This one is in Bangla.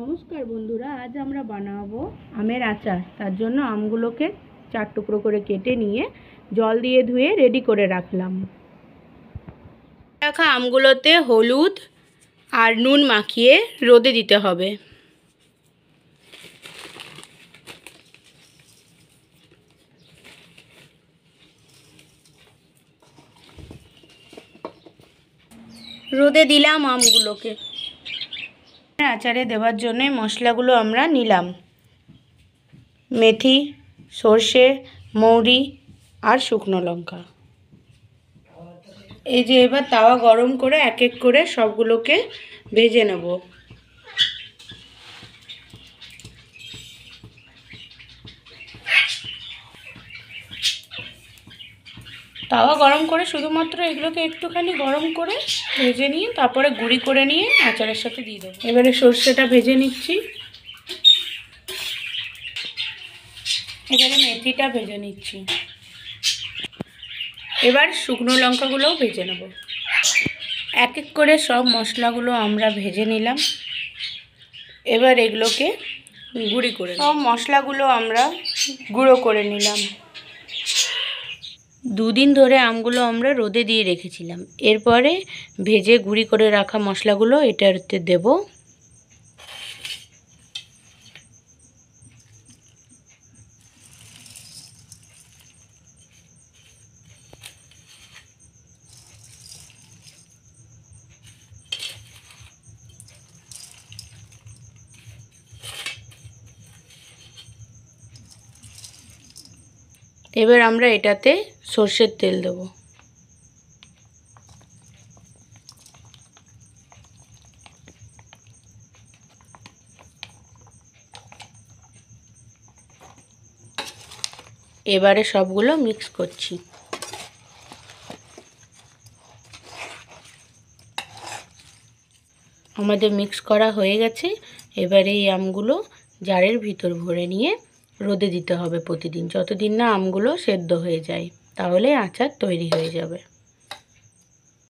নমস্কার বন্ধুরা আজ আমরা বানাবো আমের আচার তার জন্য আমগুলোকে চার টুকরো করে কেটে নিয়ে জল দিয়ে ধুয়ে রেডি করে রাখলাম রাখা আমগুলোতে হলুদ আর নুন মাখিয়ে রোদে দিতে হবে রোদে দিলাম আমগুলোকে আচারে দেওয়ার জন্য মশলাগুলো আমরা নিলাম মেথি সর্ষে মৌরি আর শুকনো লঙ্কা এই যে এবার তাওয়া গরম করে এক এক করে সবগুলোকে ভেজে নেব তাওয়া গরম করে শুধুমাত্র এগুলোকে একটুখানি গরম করে ভেজে নিয়ে তারপরে গুঁড়ি করে নিয়ে আচারের সাথে দিয়ে দেবো এবারে সর্ষেটা ভেজে নিচ্ছি এবারে মেথিটা ভেজে নিচ্ছি এবার শুকনো লঙ্কাগুলোও ভেজে নেব এক এক করে সব মশলাগুলো আমরা ভেজে নিলাম এবার এগুলোকে গুঁড়ি করে সব মশলাগুলো আমরা গুঁড়ো করে নিলাম দুদিন ধরে আমগুলো আমরা রোদে দিয়ে রেখেছিলাম এরপরে ভেজে গুঁড়ি করে রাখা মশলাগুলো এটাতে দেবো এবার আমরা এটাতে সর্ষের তেল দেব এবারে সবগুলো মিক্স করছি আমাদের মিক্স করা হয়ে গেছে এবারে এই আমগুলো জারের ভিতর ভরে নিয়ে রোদে দিতে হবে প্রতিদিন যতদিন না আমগুলো সেদ্ধ হয়ে যায় তাহলে আচার তৈরি হয়ে যাবে